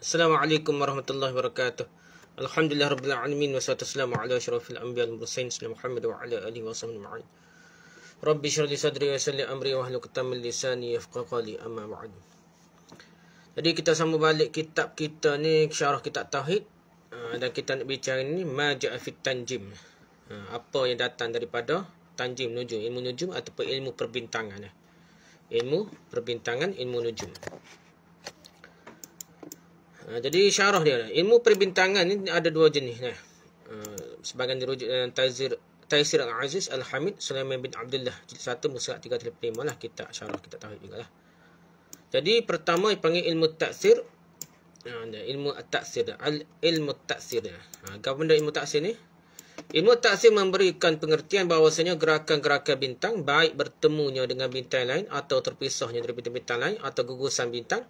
Assalamualaikum warahmatullahi wabarakatuh. Alhamdulillah rabbil alamin wassalatu wassalamu ala asyrafil anbiya wal mursalin sayyidina Muhammad wa ala alihi wasahbihi ajma'in. Rabbi shrah li sadri wa amri wa hlul 'uqdatam min lisani yafqahu qawli amma ba'd. Jadi kita sambung balik kitab kita ni syarah kitab tauhid ah, dan kita nak bincang ni majaa fi tanjim. Ah, apa yang datang daripada tanjim nujum ilmu nujum ataupun ilmu perbintangan eh? ilmu perbintangan ilmu nujum Ha, jadi syarah dia ilmu perbintangan ni ada dua jenis nah. Eh. Ha, sebagian dirujuk dengan Tazir Taisir Al-Aziz Al-Hamid Sulaiman bin Abdullah jilid 1 muka 335 lah kita syarah kita tahu juga lah. Jadi pertama yang panggil ilmu taksir. Ha, ilmu taksir al ilmu taksir. Ha benda ilmu taksir ni Ilmu taksir memberikan pengertian bahawasanya gerakan-gerakan bintang baik bertemunya dengan bintang lain atau terpisahnya daripada bintang lain atau gugusan bintang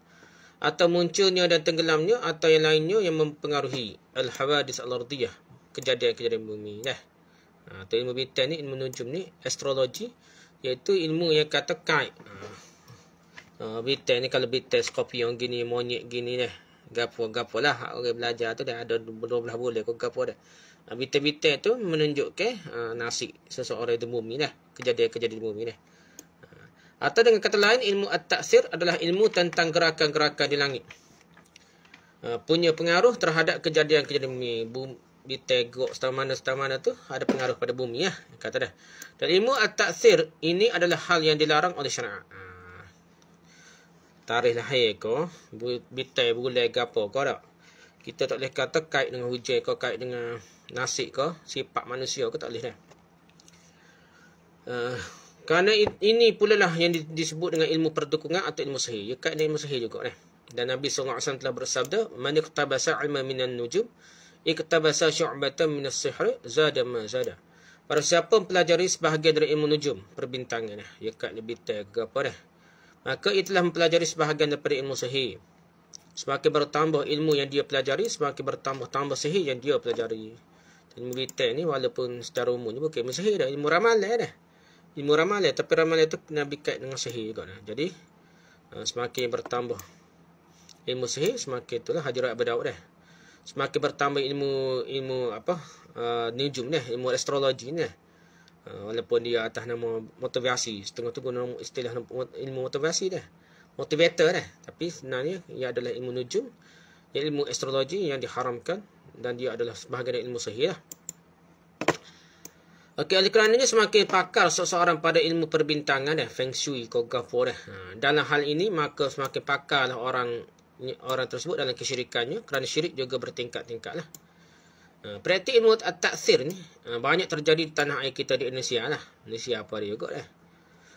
atau munculnya dan tenggelamnya atau yang lainnya yang mempengaruhi al-hawadis al-ardiyah kejadian-kejadian bumi nah atau ha, ilmu bintang ni ilmu nujum ni astrologi iaitu ilmu yang kata kait uh, ha, ha, bintang ni kalau bintang skorpion gini monyet gini lah gapo-gapo lah orang okay, belajar tu dah ada 12 boleh kau gapo dah Bintang-bintang tu menunjukkan uh, nasib seseorang di bumi lah. Kejadian-kejadian di bumi lah. Atau dengan kata lain, ilmu at-taksir adalah ilmu tentang gerakan-gerakan di langit. Uh, punya pengaruh terhadap kejadian-kejadian bumi. Bumi tegok setelah mana-setelah mana tu ada pengaruh pada bumi. Ya. Kata dah. Dan ilmu at-taksir ini adalah hal yang dilarang oleh syara'at. Ah. Tarikh lahir kau. Bitai bulai ke apa kau tak? Kita tak boleh kata kait dengan hujan kau, kait dengan nasib kau, sifat manusia kau tak boleh Uh, kerana ini pula lah yang disebut dengan ilmu pertukungan atau ilmu sahih. Ya, kat ilmu sahih juga. Eh. Dan Nabi SAW telah bersabda, Man iqtabasa ilma minan nujub, iqtabasa syu'batan minas sihr, zada ma zada. Para siapa mempelajari sebahagian dari ilmu nujum, perbintangan, eh. ya kat lebih tag apa dah. Eh. Maka itulah mempelajari sebahagian daripada ilmu sahih. Semakin bertambah ilmu yang dia pelajari, semakin bertambah-tambah sahih yang dia pelajari. Ilmu detail ni walaupun secara umumnya bukan ilmu sahih dah, ilmu ramalan dah. Eh lima ramalan ya, tapi ramalan itu kena berkait dengan sihir juga kan. nah. jadi eh, semakin bertambah ilmu sihir semakin itulah hadirat berdaud dah semakin bertambah ilmu ilmu apa uh, nujum dah ilmu astrologi ni uh, walaupun dia atas nama motivasi setengah tu guna istilah ilmu motivasi dah motivator dah tapi sebenarnya ia adalah ilmu nujum ilmu astrologi yang diharamkan dan dia adalah sebahagian ilmu sihir lah. Okey, oleh kerana ini semakin pakar seseorang pada ilmu perbintangan ya, Feng Shui, Kogafo ya. Eh. Ha, dalam hal ini, maka semakin pakarlah orang orang tersebut dalam kesyirikannya kerana syirik juga bertingkat-tingkat lah. Ha, Perhati ilmu taksir ni, ha, banyak terjadi di tanah air kita di Indonesia lah. Indonesia apa dia juga lah.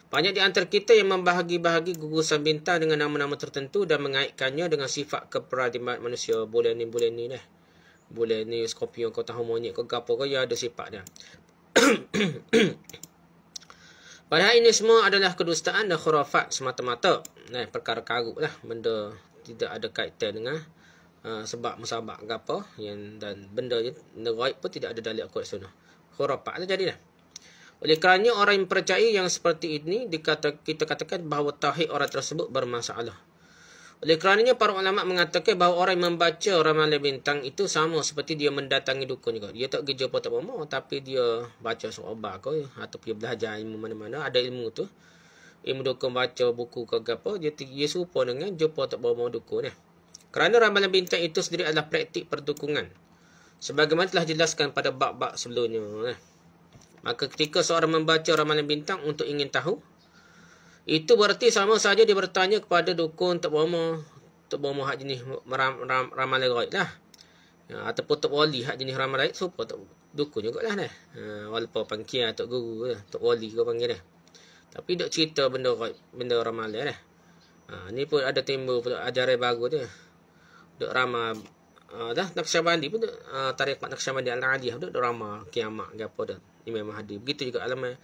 Banyak di antara kita yang membahagi-bahagi gugusan bintang dengan nama-nama tertentu dan mengaitkannya dengan sifat keperadiman manusia. Boleh ni, boleh ni lah. Boleh ni Scorpio kau tahu monyet kau gapo kau ya ada sifat dia. Padahal ini semua adalah kedustaan dan khurafat semata-mata. Nah, perkara karut lah. Benda tidak ada kaitan dengan uh, sebab musabak ke apa. Yang, dan benda yang raib pun tidak ada dalil akurat sunnah. Khurafat lah jadilah. Oleh kerana orang yang percaya yang seperti ini, dikata, kita katakan bahawa tahik orang tersebut bermasalah. Oleh kerana para ulama mengatakan bahawa orang membaca ramalan bintang itu sama seperti dia mendatangi dukun juga. Dia tak kerja pun tak apa tapi dia baca surah ke atau dia belajar ilmu mana-mana ada ilmu tu. Ilmu dukun baca buku ke apa dia dia serupa dengan jumpa tak apa dukun eh. Kerana ramalan bintang itu sendiri adalah praktik pertukungan. Sebagaimana telah dijelaskan pada bab-bab sebelumnya eh. Maka ketika seorang membaca ramalan bintang untuk ingin tahu itu berarti sama saja dia bertanya kepada dukun Tok Bomo, Tok Bomo hak jenis ram, ram, ram, ramal gaib lah. Ya, ataupun Tok Wali hak jenis ramal gaib supaya Tok dukun jugaklah ni. Ha walaupun pangkian lah Tok Guru lah, Tok Wali kau panggil dia. Tapi dok cerita benda gaib, benda ramal dia lah. Ha ni pun ada timbul pula ajaran baru dia. Dok ramal Uh, ha, dah Naqsyabandi pun uh, tarikh Naqsyabandi Al-Adiyah dok ramal kiamat ke apa dah Imam Mahdi begitu juga alamat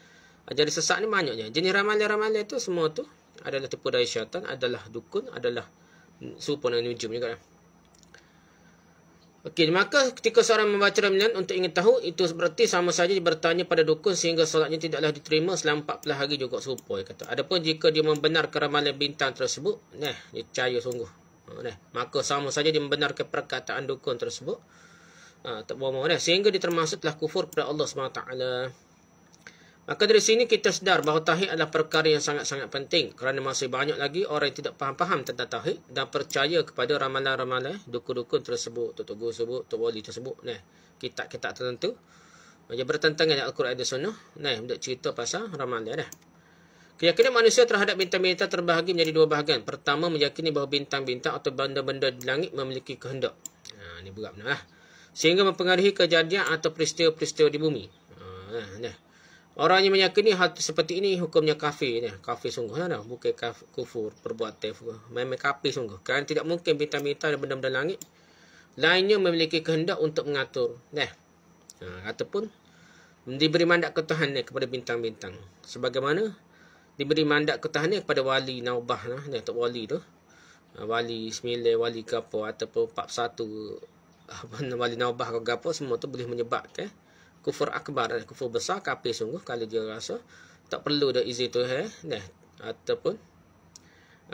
jadi sesak ni banyaknya. Jenis ramalan-ramalan tu semua tu adalah tipu daya syaitan, adalah dukun, adalah supon dan nujum juga. Okey, maka ketika seorang membaca ramalan untuk ingin tahu, itu seperti sama saja bertanya pada dukun sehingga solatnya tidaklah diterima selama 40 hari juga supon. Kata. Adapun jika dia membenarkan ramalan bintang tersebut, neh dia cahaya sungguh. Ha, neh maka sama saja dia membenarkan perkataan dukun tersebut. Ha, tak bawa-bawa. sehingga dia termasuk kufur kepada Allah SWT. Okey. Maka dari sini kita sedar bahawa tahid adalah perkara yang sangat-sangat penting kerana masih banyak lagi orang yang tidak faham-faham tentang tahid dan percaya kepada ramalan-ramalan dukun-dukun tersebut, tok guru sebut, tok wali tersebut, nah, kitab-kitab tertentu. Macam bertentangan dengan Al-Quran dan Sunnah, nah, hendak cerita pasal ramalan dah. Keyakinan manusia terhadap bintang-bintang terbahagi menjadi dua bahagian. Pertama, meyakini bahawa bintang-bintang atau benda-benda di langit memiliki kehendak. Ha, ini berat benar lah. Sehingga mempengaruhi kejadian atau peristiwa-peristiwa di bumi. Ha, nah, nah. Orang yang meyakini hal seperti ini hukumnya kafir. Ya. Kafir sungguh. Ya, Bukan kafir, kufur, perbuatan. Memang kafir sungguh. Kerana tidak mungkin bintang-bintang dan benda-benda langit. Lainnya memiliki kehendak untuk mengatur. Ya. Ha, ataupun diberi mandat ketuhanan kepada bintang-bintang. Sebagaimana diberi mandat ketuhanan kepada wali naubah. Ya, lah, atau wali tu. Ha, wali Sembilan, Wali Gapur ataupun 41. Wali Naubah atau Gapur semua tu boleh menyebabkan. Ya kufur akbar kufur besar kafir sungguh kalau dia rasa tak perlu dah izin tu eh nah ataupun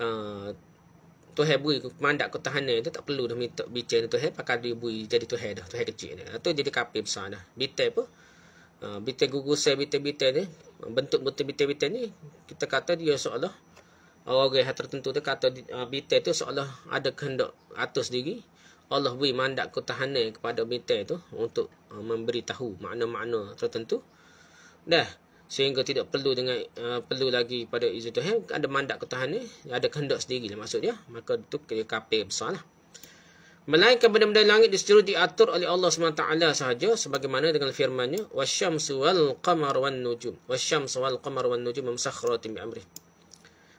uh, Tuhan beri mandat ketahanan tu tak perlu dah minta bicara Tuhan pakai dia beri jadi Tuhan dah Tuhan kecil dah atau jadi kapi besar dah bitai apa uh, bitai gugus bitai-bitai ni bentuk bentuk bitai-bitai ni kita kata dia seolah orang-orang yang tertentu tu kata uh, bitai tu seolah ada kehendak atas diri Allah beri mandat ketahanan kepada mental itu untuk uh, memberitahu makna-makna tertentu. Dah sehingga tidak perlu dengan uh, perlu lagi pada izin ada mandat ketahanan ada kehendak sendiri lah maksud dia maka itu kira kafir besar lah melainkan benda-benda langit disuruh diatur oleh Allah SWT sahaja sebagaimana dengan firmannya wasyamsu wal qamar wan nujum wasyamsu wal qamar wan nujum mumsakhratin bi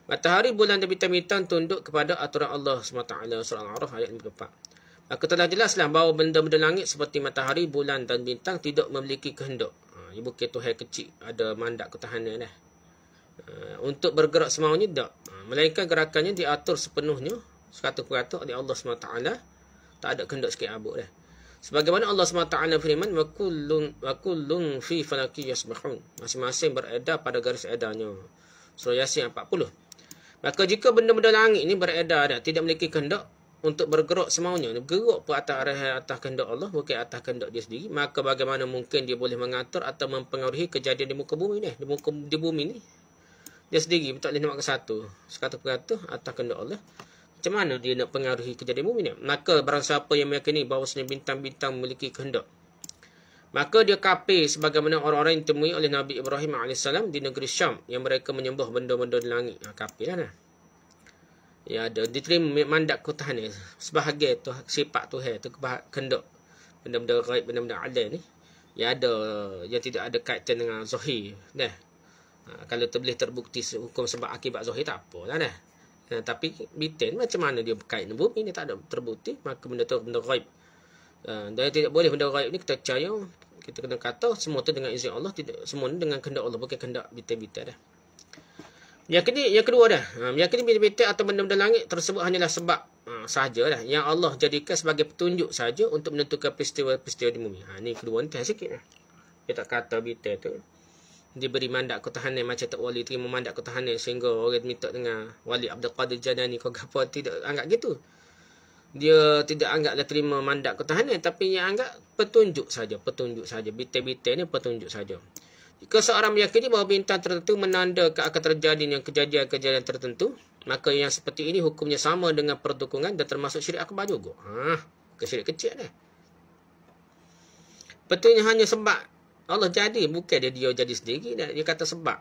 matahari bulan dan bintang-bintang tunduk kepada aturan Allah SWT surah al-a'raf ayat 54 Aku telah jelaslah bahawa benda-benda langit seperti matahari, bulan dan bintang tidak memiliki kehendak. Ha, ibu kira tu kecil ada mandat ketahannya eh. ha, lah. Untuk bergerak semaunya tak. Ha, melainkan gerakannya diatur sepenuhnya. Sekata-kata oleh Allah SWT. Tak ada kehendak sikit abuk lah. Sebagaimana Allah SWT firman, وَكُلُّنْ fi فَلَكِي يَسْبَحُونَ Masing-masing beredar pada garis edarnya. Surah Yasin 40. Maka jika benda-benda langit ini beredar dah, tidak memiliki kehendak, untuk bergerak semaunya bergerak pun atas arahan atas kehendak Allah bukan atas kehendak dia sendiri maka bagaimana mungkin dia boleh mengatur atau mempengaruhi kejadian di muka bumi ni di muka di bumi ni dia sendiri tak boleh nak satu sekata peratus atas kehendak Allah macam mana dia nak pengaruhi kejadian bumi ni maka barang siapa yang meyakini bahawa sebenarnya bintang-bintang memiliki kehendak Maka dia kapi sebagaimana orang-orang yang ditemui oleh Nabi Ibrahim AS di negeri Syam yang mereka menyembah benda-benda di langit. Ha, kapi lah. Nah ya ada diterima mandat kutahan ni sebahagian tu sifat tu tu kenduk benda-benda raib benda-benda adil ni Ya ada yang tidak ada kaitan dengan zahir dah ha, kalau terboleh terbukti hukum sebab akibat zahir tak apa lah dah ha, tapi bitin macam mana dia berkait dengan bumi ni tak ada terbukti maka benda tu benda raib ha, dan tidak boleh benda raib ni kita percaya kita kena kata semua tu dengan izin Allah tidak semua ni dengan kehendak Allah bukan kehendak bitin-bitin dah ha. Yang kedua, yang kedua dah. Yang kedua, bintang-bintang atau benda-benda langit tersebut hanyalah sebab ha, sahaja lah. Yang Allah jadikan sebagai petunjuk saja untuk menentukan peristiwa-peristiwa di bumi. Ha, ni kedua entah sikit lah. Dia tak kata bintang tu. Diberi mandat ketahanan macam tak wali terima mandat ketahanan sehingga orang minta dengan wali Abdul Qadir Janani kau apa tidak anggap gitu. Dia tidak anggaplah terima mandat ketahanan tapi yang anggap petunjuk saja petunjuk saja bitel-bitel ni petunjuk saja jika seorang meyakini bahawa bintang tertentu menandakan akan terjadi yang kejadian-kejadian tertentu, maka yang seperti ini hukumnya sama dengan pertukungan dan termasuk syirik akbar juga. Ha, ke syirik kecil dah. Betulnya hanya sebab Allah jadi, bukan dia dia jadi sendiri dan dia kata sebab.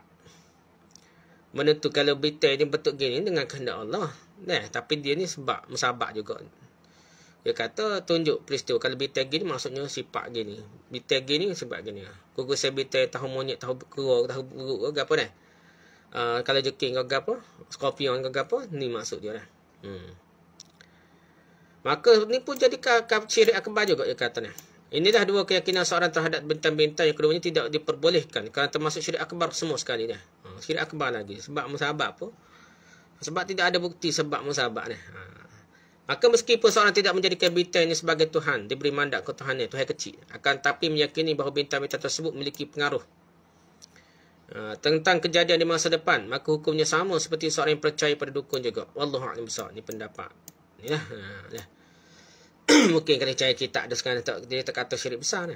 Menentu kalau bintang ini bentuk gini dengan kehendak Allah. Nah, tapi dia ni sebab, musabak juga. Dia kata tunjuk peristiwa. Kalau bintang gini maksudnya sifat gini. Bintang gini sebab gini. Ha. Kuku sebite tahu monyet, tahu kuku, tahu buruk ke apa dah. Eh. kalau joking ke apa, skorpion ke apa, ni masuk dia lah. Hmm. Maka ni pun jadi ciri akbar juga dia kata ni. Inilah dua keyakinan seorang terhadap bintang-bintang yang keduanya tidak diperbolehkan. Kerana termasuk syirik akbar semua sekali dah. Ha, syirik akbar lagi. Sebab musabab pun. Sebab tidak ada bukti sebab musabab Ha, ah. Maka meskipun seorang tidak menjadi bintang ini sebagai Tuhan, diberi mandat ke Tuhan ini, Tuhan kecil. Akan tapi meyakini bahawa bintang-bintang tersebut memiliki pengaruh. Ah, tentang kejadian di masa depan, maka hukumnya sama seperti seorang yang percaya pada dukun juga. Wallahu'alaikum besar. Ini pendapat. Inilah. Inilah. Ah, mungkin kena cari kita ada sekarang dia kata syirik besar ni.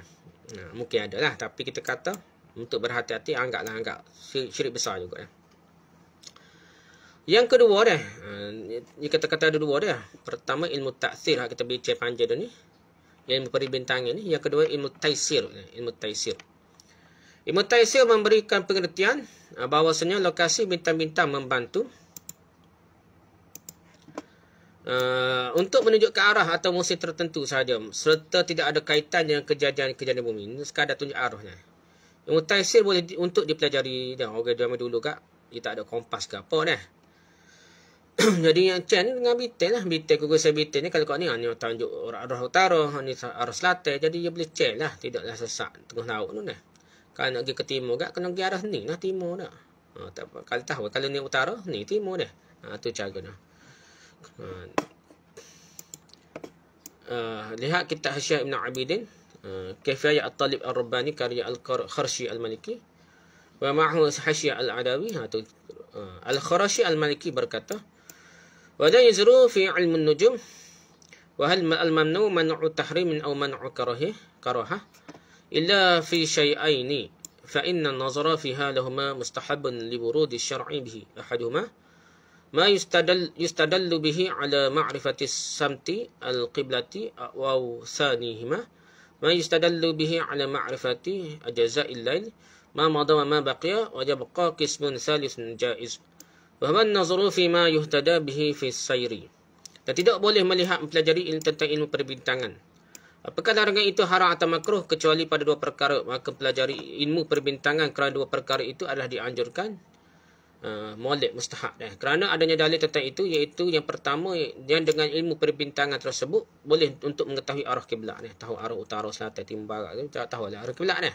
Ah, mungkin ada lah. Tapi kita kata untuk berhati-hati, anggaplah anggap syirik besar juga. Ya. Yang kedua dia, ah, ni kata-kata ada dua dia. Pertama ilmu taksir ha, kita bincang panjang dia ni. Yang memberi bintangan ni, yang kedua ilmu taisir, ha, ilmu taisir. Ilmu taisir memberikan pengertian ah, bahawasanya lokasi bintang-bintang membantu Uh, untuk menunjuk ke arah atau musim tertentu sahaja serta tidak ada kaitan dengan kejadian-kejadian bumi ini sekadar tunjuk arahnya ilmu taisir boleh di, untuk dipelajari dan orang zaman dulu kak dia tak ada kompas ke apa dah jadi yang chain ni dengan bitel lah. Bitel kukus saya bitel ni kalau kau ni ah, ni tanjuk arah utara, ah, ni arah selatan. Jadi dia boleh chain lah. Tidaklah sesak tengah laut tu ni. Kan. Kalau nak pergi ke timur kat, kena pergi arah ni lah timur dah. Ha, tak apa. Kalau tahu, kalau ni utara, ni timur dah. Ha, tu cara dah. Ha. Uh, lihat kitab Hasyah Ibn Abidin. Uh, Kefiyah At-Talib ya al Rubani, karya Al-Kharshi Al-Maliki. Wa ma'ahu Hasyah Al-Adawi. Ha, tu Al-Kharashi Al-Maliki berkata, وليس في علم النجوم وهل الممنوع منع تحريم أو منع كراهه كراهة إلا في شيئين فإن النظر فيها لهما مستحب لورود الشرع به أحدهما ما يستدل, يستدل به على معرفة السمت القبلة أو ثانيهما ما يستدل به على معرفة أجزاء الليل ما مضى وما بقي ويبقى قسم ثالث جائز Waman nazaru fi ma yuhtada bihi fi sayri. Dan tidak boleh melihat mempelajari ilmu tentang ilmu perbintangan. Apakah larangan itu haram atau makruh kecuali pada dua perkara? Maka mempelajari ilmu perbintangan kerana dua perkara itu adalah dianjurkan uh, molek mustahak. Eh. Kerana adanya dalil tentang itu iaitu yang pertama yang dengan ilmu perbintangan tersebut boleh untuk mengetahui arah kiblat. Eh. Tahu arah utara, selatan, timbang, eh, tak tahu lah arah kiblat. Eh.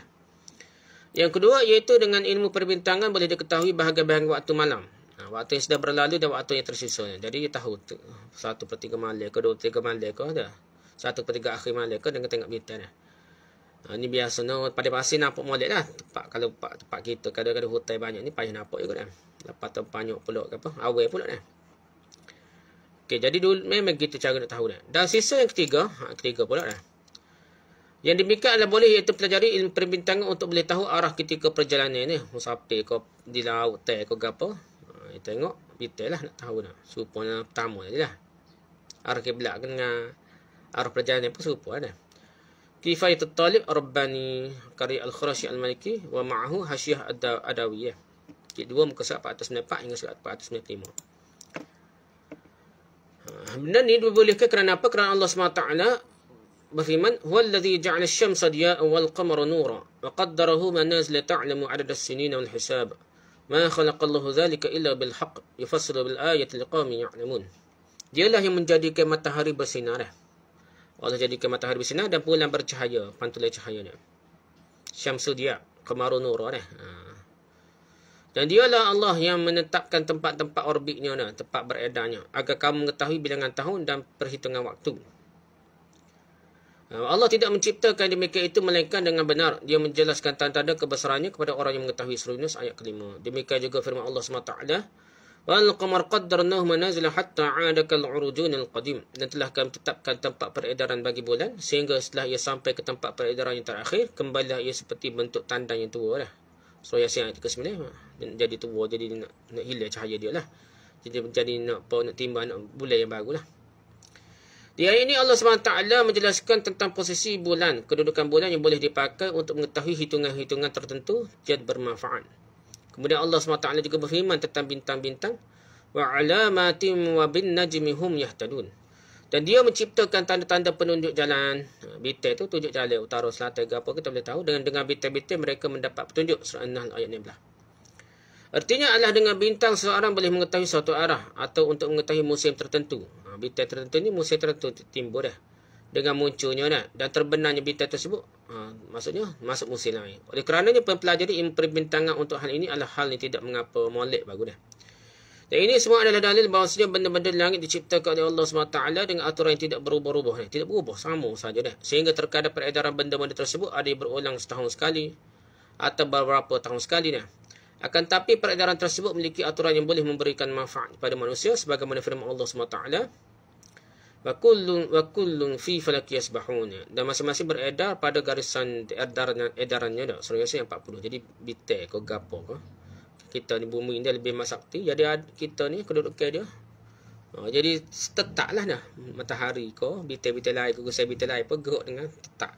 Yang kedua iaitu dengan ilmu perbintangan boleh diketahui bahagian-bahagian waktu malam. Ha, waktu yang sudah berlalu dan waktu yang tersisa jadi you tahu satu per tiga malam ke dua tiga malam ke ada satu per tiga akhir malam ke dengan tengok bintang. ni Ha, ni biasa no, pada pasir nampak molek lah. Tempat, kalau tempat, tempat kita kadang-kadang hutan banyak ni payah nampak juga kan. Lepas tu banyak pulak, ke apa, awal pulak. kan. Okey, jadi dulu memang kita cara nak tahu kan. Dan sisa yang ketiga, ha, ketiga pula kan. Yang demikian adalah boleh iaitu pelajari ilmu perbintangan untuk boleh tahu arah ketika perjalanan ni. Musafir kau di laut, teh kau ke apa. Ha, tengok detail lah nak tahu dah. Serupa yang pertama je lah. Arah kiblat kan dengan arah perjalanan pun serupa dah. Kifayat at-Talib Rabbani Qari al-Khurasyi al-Maliki wa ma'ahu Hasyiah ad-Adawiyah. Kit 2 muka surat 494 hingga surat 495. Ha, benda ni dibolehkan kerana apa? Kerana Allah SWT berfirman huwa allazi ja'ala asy-syamsa diya'an wal qamara nura wa qaddarahu manazila ta'lamu 'adada as-sinina wal hisaba Ma khalaqallahu zalika illa bilhaq yufassilu bil ayati liqaumin ya'lamun. Dialah yang menjadikan matahari bersinar. Allah jadikan matahari bersinar dan bulan bercahaya, pantulan cahayanya. Syamsul dia, kemarun nur eh. Dan dialah Allah yang menetapkan tempat-tempat orbitnya, tempat beredarnya, agar kamu mengetahui bilangan tahun dan perhitungan waktu. Allah tidak menciptakan demikian itu melainkan dengan benar. Dia menjelaskan tanda-tanda kebesarannya kepada orang yang mengetahui surah ayat kelima. Demikian juga firman Allah SWT. Al-Qamar qaddarnahu manazila hatta adakal urujunil qadim. Dan telah kami tetapkan tempat peredaran bagi bulan. Sehingga setelah ia sampai ke tempat peredaran yang terakhir, kembalilah ia seperti bentuk tanda yang tua lah. So, Yasin ayat ke-9. Ha, jadi tua, jadi nak, nak hilang cahaya dia lah. Jadi, jadi nak, nak timbang, nak bulan yang baru lah. Di ayat ini Allah SWT menjelaskan tentang posisi bulan, kedudukan bulan yang boleh dipakai untuk mengetahui hitungan-hitungan tertentu jad bermanfaat. Kemudian Allah SWT juga berfirman tentang bintang-bintang. wa وَبِنْ نَجِمِهُمْ يَحْتَدُونَ dan dia menciptakan tanda-tanda penunjuk jalan. Bita itu tunjuk jalan utara, selatan, apa kita boleh tahu. Dengan dengan bita-bita mereka mendapat petunjuk. Surah An-Nahl ayat 16. Artinya adalah dengan bintang seorang boleh mengetahui suatu arah atau untuk mengetahui musim tertentu. Ah, bintang tertentu ni musim tertentu timbul dah dengan munculnya nak dan terbenarnya bintang tersebut ha, maksudnya masuk musim lain oleh kerananya mempelajari perbintangan untuk hal ini adalah hal yang tidak mengapa molek bagus dah dan ini semua adalah dalil bahawasanya benda-benda langit diciptakan oleh Allah SWT dengan aturan yang tidak berubah-ubah. Tidak berubah, sama saja. Dah. Sehingga terkadang peredaran benda-benda tersebut ada yang berulang setahun sekali atau beberapa tahun sekali. Dah. Akan tapi peredaran tersebut memiliki aturan yang boleh memberikan manfaat kepada manusia sebagaimana firman Allah SWT. Wakulun wakulun fi falakias bahunya dan masing-masing beredar pada garisan edarannya edarannya dah saya yang 40 jadi bite kau gapo ke kita ni bumi ini lebih masakti jadi kita ni kedudukan dia ha, jadi tetaklah dah matahari kau, bite-bite lain kau saya bite lain pegok dengan tetak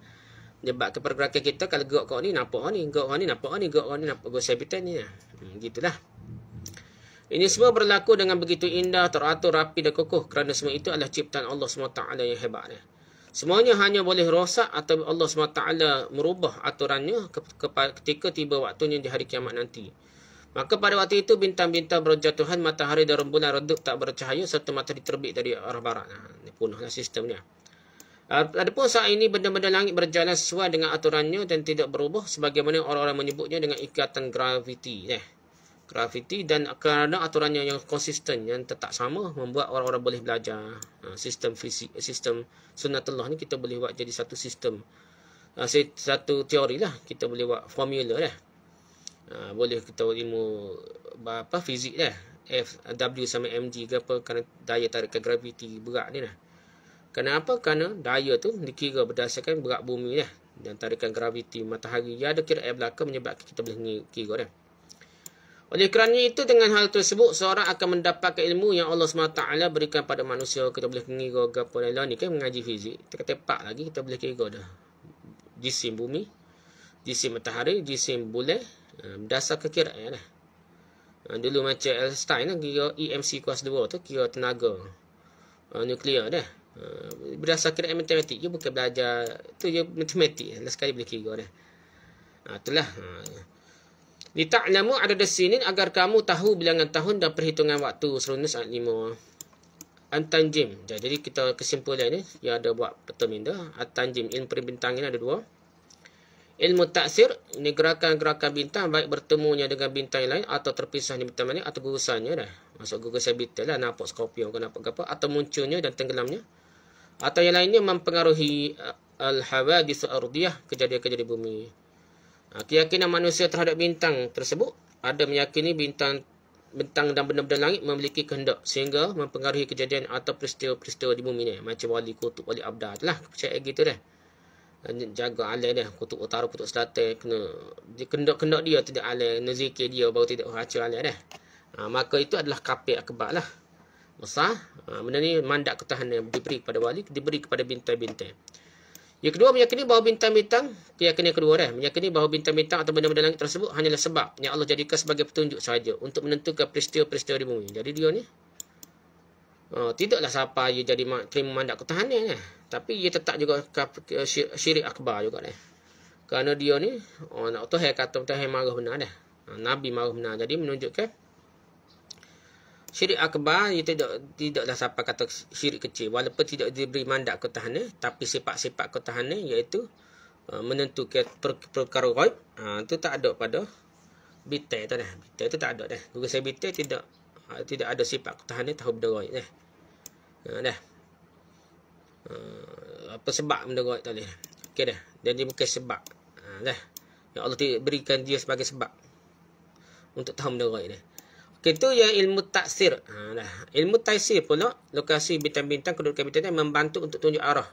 sebab kepergerakan kita kalau gerak kau ni nampak kau ni, gerak kau ni nampak kau ni, gerak kau ni nampak gua sebitan ni. Lah. Hmm, gitulah. Ini semua berlaku dengan begitu indah, teratur, rapi dan kokoh kerana semua itu adalah ciptaan Allah SWT yang hebatnya. Semuanya hanya boleh rosak atau Allah SWT merubah aturannya ketika tiba waktunya di hari kiamat nanti. Maka pada waktu itu bintang-bintang berjatuhan, matahari dan rembulan redup tak bercahaya serta matahari terbit dari arah barat. ini punahlah sistemnya. Ah, adapun saat ini benda-benda langit berjalan sesuai dengan aturannya dan tidak berubah sebagaimana orang-orang menyebutnya dengan ikatan graviti. Eh, graviti dan kerana aturannya yang konsisten yang tetap sama membuat orang-orang boleh belajar ah, sistem fizik sistem sunatullah ni kita boleh buat jadi satu sistem ah, satu teori lah kita boleh buat formula lah boleh kita buat ilmu apa fizik lah F, W sama MG ke apa kerana daya tarikan graviti berat ni lah Kenapa? Kerana daya tu dikira berdasarkan berat bumi lah. Dan tarikan graviti matahari yang ada kira air belakang menyebabkan kita boleh kira dah. Oleh kerana itu dengan hal tersebut seorang akan mendapatkan ilmu yang Allah SWT berikan pada manusia kita boleh kira gapo dan lain ni kan mengaji fizik kita tepat lagi kita boleh kira dah jisim bumi jisim matahari jisim bulan um, eh, dasar kekiraan ya, lah. Eh, dulu macam Einstein lah, kira EMC kuas 2 tu kira tenaga uh, nuklear dah Uh, berdasarkan matematik je bukan belajar tu je matematik lah sekali boleh kira dah. Ha uh, itulah. Ha. Uh. Lita'lamu adad sinin agar kamu tahu bilangan tahun dan perhitungan waktu. Serunus ayat 5. Antanjim. Jadi kita kesimpulan ni yang ada buat petum ini dah. Antanjim ilmu perbintangan ada dua. Ilmu taksir, ini gerakan-gerakan bintang baik bertemunya dengan bintang yang lain atau terpisah di bintang mana atau gugusannya dah. Masuk gugusan bintang lah, nampak skorpion ke nampak apa atau munculnya dan tenggelamnya atau yang lainnya mempengaruhi uh, al hawa di ardiyah kejadian-kejadian bumi. Ha, keyakinan manusia terhadap bintang tersebut ada meyakini bintang bintang dan benda-benda langit memiliki kehendak sehingga mempengaruhi kejadian atau peristiwa-peristiwa di bumi ni macam wali kutub wali abda lah kepercayaan gitu dah ha, jaga alai dia kutub utara kutub selatan kena dikendak-kendak dia tidak alai nazikir dia baru tidak hacu alai dah ha, maka itu adalah kafir akbar lah besar. Ha, benda ni mandat ketahanan diberi kepada wali, diberi kepada bintang-bintang. Yang kedua, meyakini bahawa bintang-bintang, keyakinan kedua, eh, meyakini bahawa bintang-bintang atau benda-benda langit tersebut hanyalah sebab yang Allah jadikan sebagai petunjuk saja untuk menentukan peristiwa-peristiwa di bumi. Jadi dia ni, oh, tidaklah siapa dia jadi terima mandat ketahanan. Eh. Tapi dia tetap juga syirik akbar juga. Eh. Kerana dia ni, oh, nak tahu yang kata, tahu yang marah benar dah. Eh. Ha, Nabi marah benar. Jadi menunjukkan, Syirik akbar itu tidak tidaklah siapa kata syirik kecil walaupun tidak diberi mandat ketuhanan tapi sifat-sifat ketuhanan iaitu uh, menentukan per perkara ghaib ha, ah, itu tak ada pada bitai tu dah. Bitai tu tak ada dah. Google saya bitai tidak ah, tidak ada sifat ketuhanan tahu benda ghaib dah. Ha, dah. Ha, apa sebab benda ghaib tadi? Okey dah. Jadi bukan sebab. Ha, dah. Ya Allah berikan dia sebagai sebab untuk tahu benda ghaib dah. Kita ya ilmu taksir. Ha, dah. Ilmu taksir pula, lokasi bintang-bintang, kedudukan bintang-bintang membantu untuk tunjuk arah.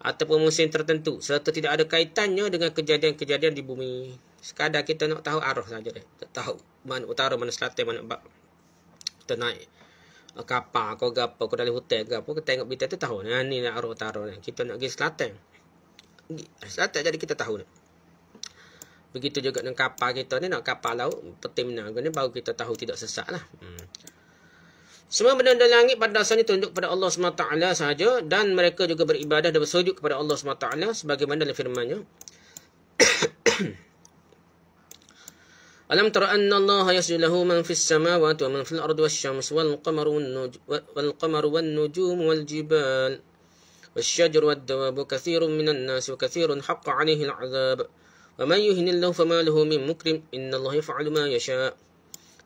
Ataupun musim tertentu. Serta tidak ada kaitannya dengan kejadian-kejadian di bumi. Sekadar kita nak tahu arah saja. Eh. Tak tahu mana utara, mana selatan, mana bak. Kita naik kapal, kau gapa, kau dari hotel ke apa, kau tengok bintang tu tahu. Nah, ni nak lah arah utara. Kita nak pergi selatan. Selatan jadi kita tahu. Nah. Begitu juga dengan kapal kita ni nak kapal laut peti menaga ni baru kita tahu tidak sesat lah. Hmm. Semua benda di langit pada dasarnya tunduk kepada Allah SWT sahaja dan mereka juga beribadah dan bersujud kepada Allah SWT sebagaimana dalam firmannya. Alam tara anna Allah yasjudu lahu man fis samawati wa man fil ardi wasyamsu wal qamaru wan nujum wal qamaru wan nujum wal jibal wasyajru wad dawabu katsirun minan nas wa katsirun haqqo 'alaihi al 'adzab ومن يهن الله فما له من مكرم إن الله يفعل ما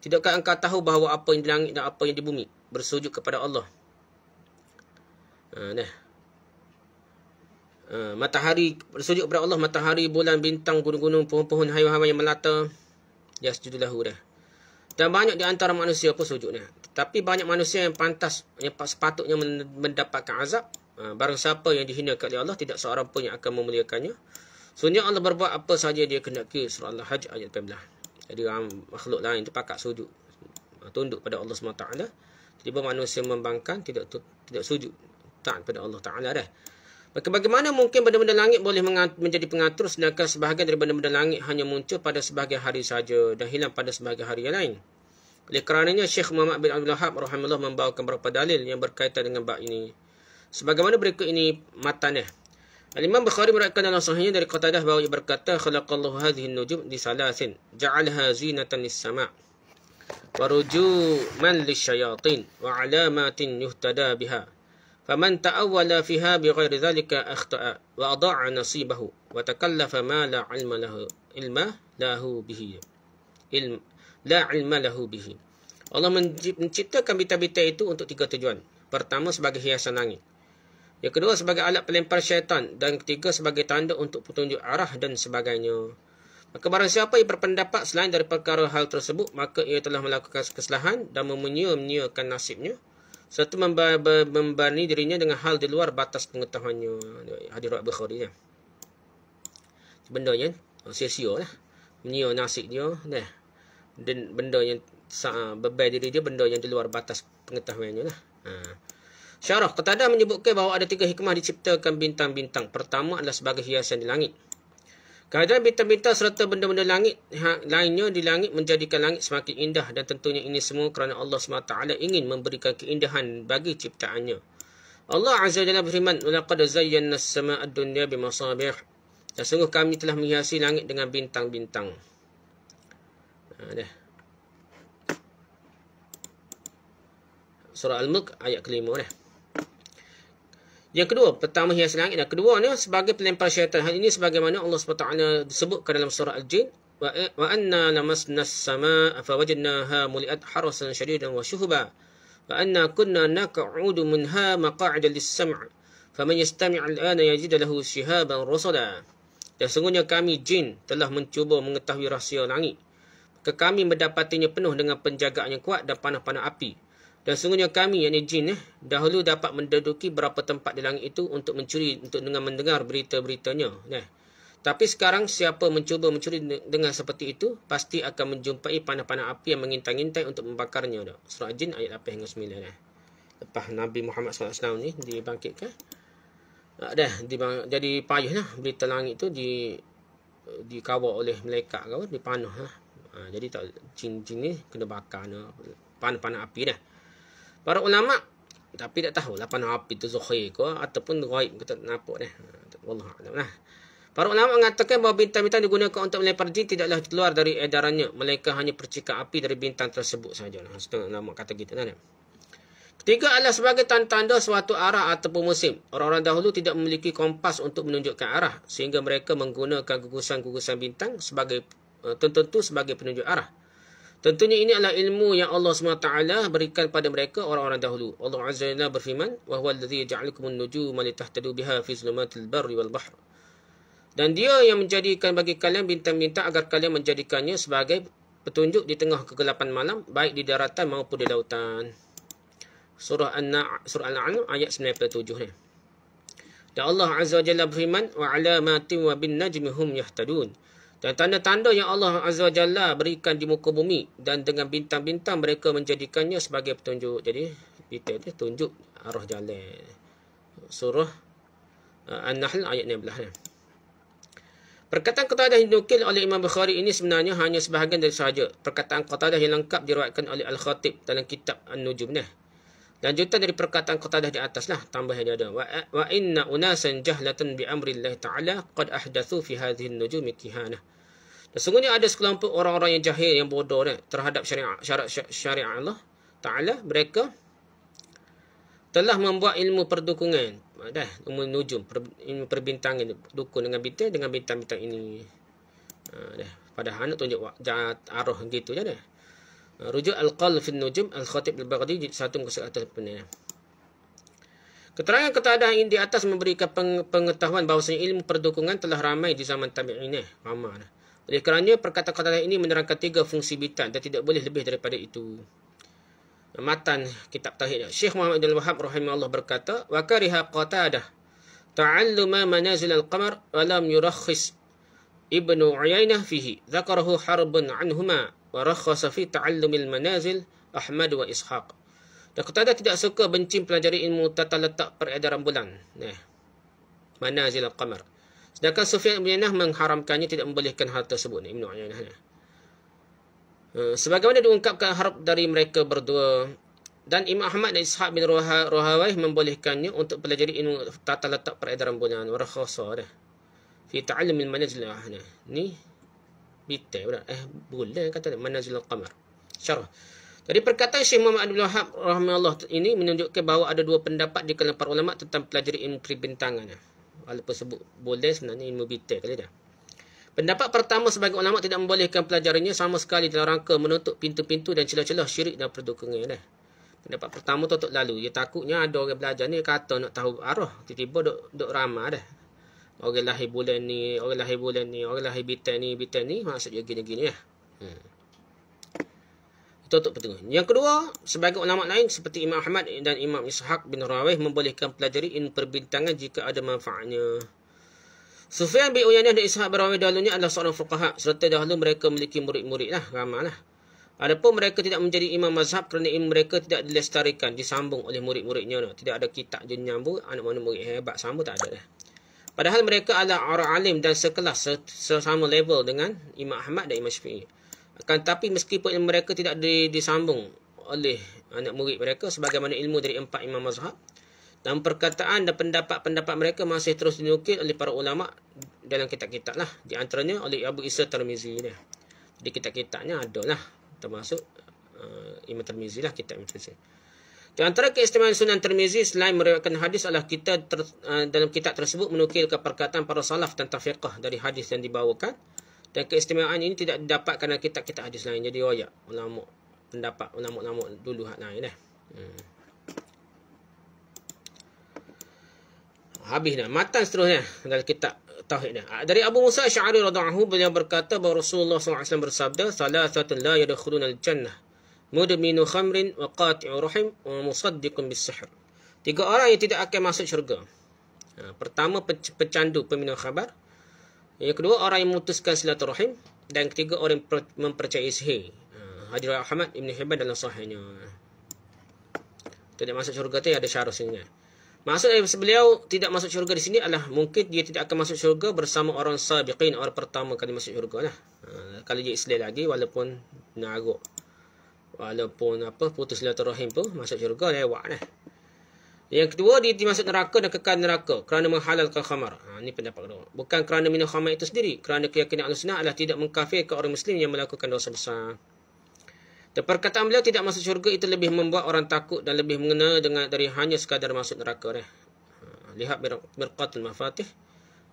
Tidakkah engkau tahu bahawa apa yang di langit dan apa yang di bumi bersujud kepada Allah? Uh, matahari bersujud kepada Allah, matahari, bulan, bintang, gunung-gunung, pohon-pohon, haiwan-haiwan yang melata. Ya, sejudulah dah. Dan banyak di antara manusia pun sujudnya. Tetapi banyak manusia yang pantas, yang sepatutnya mendapatkan azab. Uh, barang siapa yang dihina kepada Allah, tidak seorang pun yang akan memuliakannya. Sunnya Allah berbuat apa saja dia kena ke surah Al-Hajj ayat 18. Jadi um, makhluk lain tu pakat sujud. Ha, tunduk pada Allah SWT. Tiba manusia membangkang tidak tidak sujud. Tak pada Allah Taala dah. Maka bagaimana mungkin benda-benda langit boleh menjadi pengatur sedangkan sebahagian dari benda-benda langit hanya muncul pada sebahagian hari saja dan hilang pada sebahagian hari yang lain. Oleh kerananya Syekh Muhammad bin Abdul Wahab rahimahullah membawakan beberapa dalil yang berkaitan dengan bab ini. Sebagaimana berikut ini matanya. Al-Imam Bukhari meriwayatkan dalam sahihnya dari Qatadah bahawa ia berkata khalaqallahu hadhihi nujum di salasin ja'alha zinatan lis-sama' wa rujuman lisyayatin wa alamatin yuhtada biha faman ta'awwala fiha bighairi dhalika akhta'a wa adha'a nasibahu wa takallafa ma la ilma lahu ilma lahu bihi ilm la ilma lahu bihi Allah menciptakan bita-bita itu untuk tiga tujuan. Pertama sebagai hiasan langit. Yang kedua sebagai alat pelempar syaitan dan ketiga sebagai tanda untuk petunjuk arah dan sebagainya. Maka barang siapa yang berpendapat selain dari perkara hal tersebut, maka ia telah melakukan kesalahan dan memenyia-menyiakan nasibnya. Serta membani dirinya dengan hal di luar batas pengetahuannya. Hadirat Bukhari. Ya. Benda yang sia-sia lah. Menyia nasib dia. Nah. Dan benda yang berbaik diri dia, benda yang di luar batas pengetahuannya lah. Ha. Syarah Qatadah menyebutkan bahawa ada tiga hikmah diciptakan bintang-bintang. Pertama adalah sebagai hiasan di langit. Kadang bintang-bintang serta benda-benda langit ha, lainnya di langit menjadikan langit semakin indah dan tentunya ini semua kerana Allah SWT ingin memberikan keindahan bagi ciptaannya. Allah Azza wa Jalla berfirman, "Laqad zayyana as-sama'a ad-dunya bimasabih." Dan sungguh kami telah menghiasi langit dengan bintang-bintang. Ha, dah. Surah Al-Mulk ayat kelima dah. Yang kedua, petang menghias langit. Yang kedua ni sebagai pelempar syaitan. Hal ini sebagaimana Allah SWT sebut dalam surah Al-Jin. Wa e-, anna namasna samaa fa wajadnaha muliat harasan syadidan wa syuhuba. Wa anna kunna naka'udu minha maqa'ada lissam' fa man yastami' al-ana yajid lahu syihaban rasula. Dan sungguhnya kami jin telah mencuba mengetahui rahsia langit. Maka kami mendapatinya penuh dengan penjagaan yang kuat dan panah-panah api. Dan sungguhnya kami, yakni jin, eh, dahulu dapat menduduki berapa tempat di langit itu untuk mencuri, untuk dengan mendengar berita-beritanya. Eh. Tapi sekarang siapa mencuba mencuri dengan seperti itu, pasti akan menjumpai panah-panah api yang mengintai-intai untuk membakarnya. Dok. Surah Jin ayat 8 hingga 9. Eh. Lepas Nabi Muhammad SAW ni dibangkitkan. Ah, dah, jadi payuh lah. Berita langit tu di dikawal oleh melekat kawan, dipanah lah. Ha, jadi tak jin-jin ni kena bakar ni. Panah-panah api dah. Para ulama tapi tak tahu lah panah api tu zuhir ke ataupun ghaib kita tak nampak dah. Wallah alam lah. Para ulama mengatakan bahawa bintang-bintang digunakan untuk melempar jin tidaklah keluar dari edarannya. Mereka hanya percikan api dari bintang tersebut sahaja. Nah, setengah ulama kata kita lah. Ketiga adalah sebagai tanda-tanda suatu arah ataupun musim. Orang-orang dahulu tidak memiliki kompas untuk menunjukkan arah sehingga mereka menggunakan gugusan-gugusan bintang sebagai eh, tentu sebagai penunjuk arah. Tentunya ini adalah ilmu yang Allah SWT berikan pada mereka orang-orang dahulu. Allah Azza wa berfirman, وَهُوَ الَّذِي جَعْلُكُمُ النُّجُومَ لِتَحْتَدُوا بِهَا فِي ظُلُمَاتِ الْبَرِّ وَالْبَحْرِ Dan dia yang menjadikan bagi kalian bintang-bintang agar kalian menjadikannya sebagai petunjuk di tengah kegelapan malam, baik di daratan maupun di lautan. Surah Al-An'am ayat 97 ni. Dan Allah Azza wa Jalla berfirman, وَعَلَى مَاتِمْ وَبِالنَّجْمِهُمْ يَحْتَدُونَ dan tanda-tanda yang Allah Azza Jalla berikan di muka bumi dan dengan bintang-bintang mereka menjadikannya sebagai petunjuk. Jadi kita itu tunjuk arah jalan. Surah uh, An-Nahl ayat 16. Eh. Perkataan Qatadah yang dinukil oleh Imam Bukhari ini sebenarnya hanya sebahagian dari sahaja. Perkataan Qatadah yang lengkap diriwayatkan oleh Al-Khatib dalam kitab An-Nujum. Eh. Lanjutan dari perkataan Qatadah di atas lah. Tambah yang dia ada. Wa, wa inna unasan jahlatan bi amri ta'ala qad ahdathu fi hadhin nujumi kihanah. Sesungguhnya ada sekelompok orang-orang yang jahil yang bodoh ni, terhadap syariat syariat syariat syari Allah Taala mereka telah membuat ilmu perdukungan dah ilmu nujum per, ilmu perbintangan dukun dengan bintang dengan bintang-bintang ini ha, dah padahal nak tunjuk jat arah gitu je dah ha, rujuk al-qal nujum al-khatib al-baghdadi jilid 1 muka 100 Keterangan ketadahan ini di atas memberikan pengetahuan bahawa ilmu perdukungan telah ramai di zaman tabi'in. Ramai. Nah. Oleh kerana perkataan-perkataan ini menerangkan tiga fungsi bitan dan tidak boleh lebih daripada itu. Matan kitab tauhid Syekh Muhammad Abdul Wahab rahimahullah berkata, "Wa kariha Qatadah ta'alluma manazil al-qamar alam lam yurakhis Ibnu Uyainah fihi. Dzakarahu Harbun anhuma wa rakhasa fi ta'allumil manazil Ahmad wa Ishaq." Dan Qatadah tidak suka benci pelajari ilmu tata letak peredaran bulan. Nah. Manazil al-qamar. Sedangkan Sufyan bin Uyainah mengharamkannya tidak membolehkan hal tersebut ni Ibnu Uyainah. Uh, eh, sebagaimana diungkapkan harap dari mereka berdua dan Imam Ahmad dan Ishaq bin Ruha, membolehkannya untuk pelajari ilmu tata letak peredaran bulanan warakhasa dah. Fi ta'allumil manazil ahna. Ni bitai pula. Eh bulan kata ni manazil al-qamar. Syarah. Jadi perkataan Syekh Muhammad Abdul Wahab rahmatullah ini menunjukkan bahawa ada dua pendapat di kalangan para ulama tentang pelajari ilmu peribintangan. Ya. Walaupun sebut boleh sebenarnya ilmu bitir kali dah. Pendapat pertama sebagai ulama tidak membolehkan pelajarannya sama sekali dalam rangka menutup pintu-pintu dan celah-celah syirik dan perdukungan. dah. Pendapat pertama tutup lalu. Dia takutnya ada orang belajar ni kata nak tahu arah. Tiba-tiba dok duk ramah dah. Orang lahir bulan ni, orang lahir bulan ni, orang lahir bitan ni, bitan ni. Maksudnya gini-gini lah. Eh. Hmm tutup petunjuk. Yang kedua, sebagai ulama lain seperti Imam Ahmad dan Imam Ishaq bin Rawih membolehkan pelajari in perbintangan jika ada manfaatnya. Sufyan bin Uyainah dan Ishaq bin Rawih dahulunya adalah seorang fuqaha serta dahulu mereka memiliki murid-muridlah ramalah. Adapun mereka tidak menjadi imam mazhab kerana ilmu mereka tidak dilestarikan, disambung oleh murid-muridnya. Tidak ada kitab yang nyambung, anak mana murid hebat sama tak ada. Padahal mereka adalah orang alim dan sekelas sesama level dengan Imam Ahmad dan Imam Syafi'i akan tapi meskipun mereka tidak di, disambung oleh anak murid mereka sebagaimana ilmu dari empat imam mazhab dan perkataan dan pendapat-pendapat mereka masih terus dinukil oleh para ulama dalam kitab-kitab lah. Di antaranya oleh Abu Isa Tirmizi ni. Jadi kitab-kitabnya adalah termasuk uh, Imam Tirmizi lah kitab Imam Tirmizi. Di antara keistimewaan Sunan Tirmizi selain meriwayatkan hadis adalah kita ter, uh, dalam kitab tersebut menukil ke perkataan para salaf tentang fiqh dari hadis yang dibawakan. Dan keistimewaan ini tidak didapatkan dalam kitab-kitab hadis lain. Jadi royak ulama pendapat ulama-ulama dulu hak lain dah. Eh. Hmm. Habis dah. Matan seterusnya dalam kitab tauhid dah. Dari Abu Musa Asy'ari radhiyallahu beliau berkata bahawa Rasulullah SAW bersabda salasatun la yadkhuluna al-jannah mudminu khamrin wa qati'u rahim wa musaddiqun bis-sihr. Tiga orang yang tidak akan masuk syurga. Ha, pertama pecandu peminum khabar, yang kedua, orang yang memutuskan silaturahim. Dan ketiga, orang yang mempercayai sihir. Ah, Hadirul Ahmad Ibn Hibban dalam sahihnya. Tidak masuk syurga tu ada syarat sini. Kan? Maksud dari beliau tidak masuk syurga di sini adalah mungkin dia tidak akan masuk syurga bersama orang sabiqin, orang pertama kali masuk syurga lah. Uh, kalau dia islah lagi walaupun naguk. Walaupun apa putus silaturahim pun masuk syurga lewat lah. Yang kedua, dia dimasuk neraka dan kekal neraka kerana menghalalkan khamar. Ha, ini pendapat kedua. Bukan kerana minum khamar itu sendiri. Kerana keyakinan Allah Sunnah adalah tidak mengkafirkan orang Muslim yang melakukan dosa besar. Dan perkataan beliau tidak masuk syurga itu lebih membuat orang takut dan lebih mengenal dengan dari hanya sekadar masuk neraka. Eh. Ha, lihat bir Birqatul Mafatih.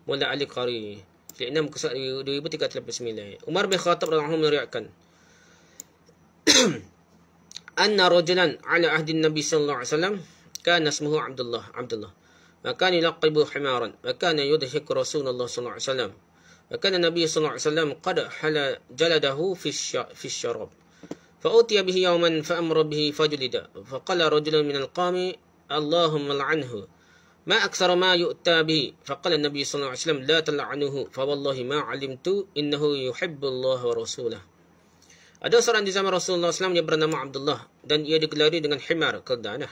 Mula Ali Qari. Fiknam kesat 2389. Umar bin Khattab r.a. meriakkan. Anna rajulan ala ahdin Nabi sallallahu alaihi wasallam كان اسمه عبد الله عبد الله وكان يلقب حمارا وكان يدهك رسول الله صلى الله عليه وسلم وكان النبي صلى الله عليه وسلم قد حل جلده في في الشراب فأتي به يوما فأمر به فجلد فقال رجل من القوم اللهم لعنه ما أكثر ما يؤتى به فقال النبي صلى الله عليه وسلم لا تلعنه فوالله ما علمت إنه يحب الله ورسوله Ada seorang di zaman Rasulullah SAW yang bernama Abdullah dan ia digelari dengan himar keldanah.